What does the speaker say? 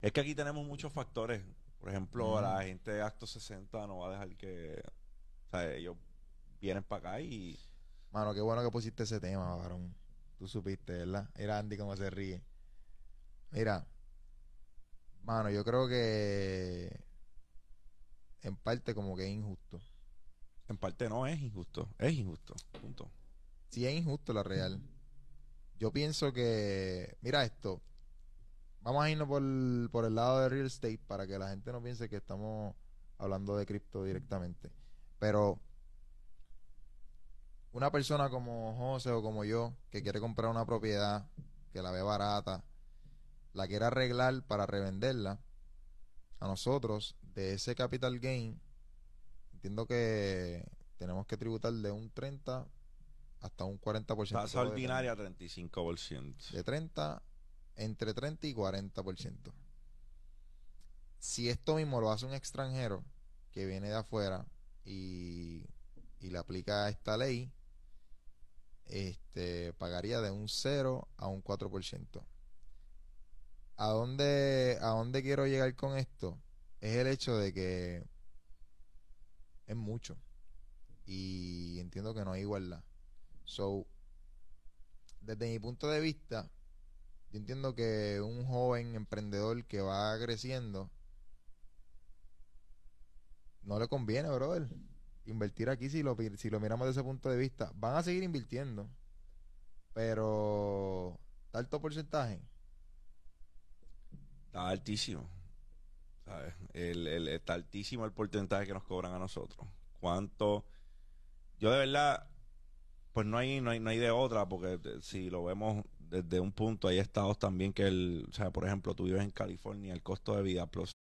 Es que aquí tenemos muchos factores. Por ejemplo, la gente de Acto 60 no va a dejar que. O sea, ellos vienen para acá y. Mano, qué bueno que pusiste ese tema, varón. Tú supiste, ¿verdad? Era Andy como se ríe. Mira, mano, yo creo que en parte como que es injusto. En parte no es injusto, es injusto, punto. Sí es injusto la real. Yo pienso que, mira esto, Vamos a irnos por, por el lado de real estate para que la gente no piense que estamos hablando de cripto directamente. Pero una persona como José o como yo, que quiere comprar una propiedad, que la ve barata, la quiere arreglar para revenderla, a nosotros, de ese capital gain, entiendo que tenemos que tributar de un 30 hasta un 40%. Tasa ordinaria, 35%. De 30 entre 30 y 40%. Si esto mismo lo hace un extranjero que viene de afuera y, y le aplica esta ley, este, pagaría de un 0 a un 4%. ¿A dónde, ¿A dónde quiero llegar con esto? Es el hecho de que es mucho y entiendo que no hay igualdad. So, desde mi punto de vista, entiendo que un joven emprendedor que va creciendo, no le conviene, brother, invertir aquí si lo, si lo miramos desde ese punto de vista. Van a seguir invirtiendo, pero alto porcentaje. Está altísimo. ¿sabes? está altísimo el porcentaje que nos cobran a nosotros. ¿Cuánto? Yo de verdad, pues no hay, no hay de otra, porque eh, si lo vemos desde un punto hay estados también que el, o sea, por ejemplo, tú vives en California, el costo de vida